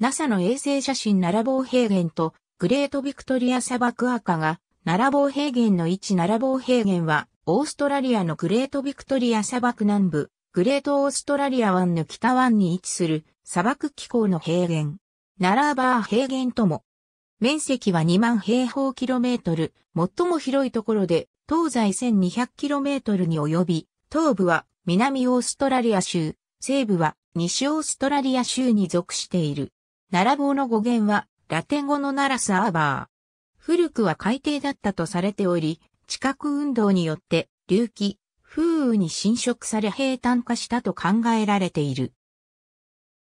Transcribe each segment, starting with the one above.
NASA の衛星写真奈良坊平原とグレートビクトリア砂漠赤が奈良坊平原の位置奈良坊平原はオーストラリアのグレートビクトリア砂漠南部グレートオーストラリア湾の北湾に位置する砂漠気候の平原奈良バー平原とも面積は2万平方キロメートル最も広いところで東西1200キロメートルに及び東部は南オーストラリア州西部は西オーストラリア州に属している。奈良棒の語源は、ラテン語のナラスアーバー。古くは海底だったとされており、地殻運動によって、隆起、風雨に侵食され平坦化したと考えられている。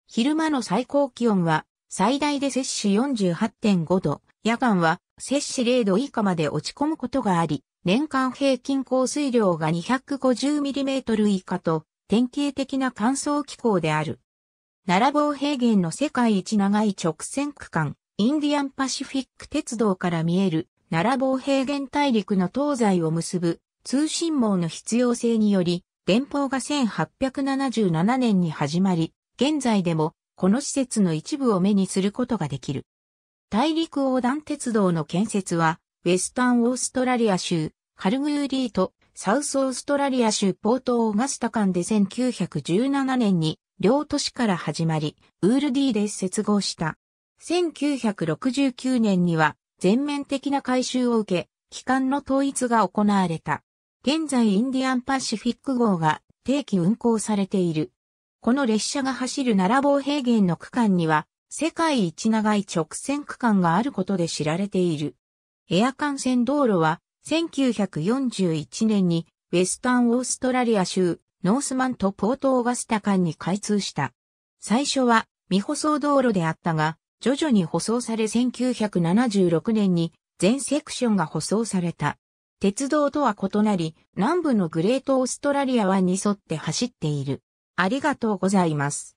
昼間の最高気温は、最大で摂氏48.5度、夜間は摂氏0度以下まで落ち込むことがあり、年間平均降水量が 250mm 以下と、典型的な乾燥気候である。奈良坊平原の世界一長い直線区間、インディアンパシフィック鉄道から見える奈良坊平原大陸の東西を結ぶ通信網の必要性により、電報が1877年に始まり、現在でもこの施設の一部を目にすることができる。大陸横断鉄道の建設は、ウェスタンオーストラリア州、カルグーリーとサウスオーストラリア州ポートオーガスタ間で1917年に両都市から始まり、ウールディで接合した。1969年には全面的な改修を受け、機関の統一が行われた。現在インディアンパシフィック号が定期運行されている。この列車が走る奈良坊平原の区間には、世界一長い直線区間があることで知られている。エア幹線道路は、1941年にウェスタンオーストラリア州ノースマンとポートオーガスタ間に開通した。最初は未舗装道路であったが、徐々に舗装され1976年に全セクションが舗装された。鉄道とは異なり、南部のグレートオーストラリア湾に沿って走っている。ありがとうございます。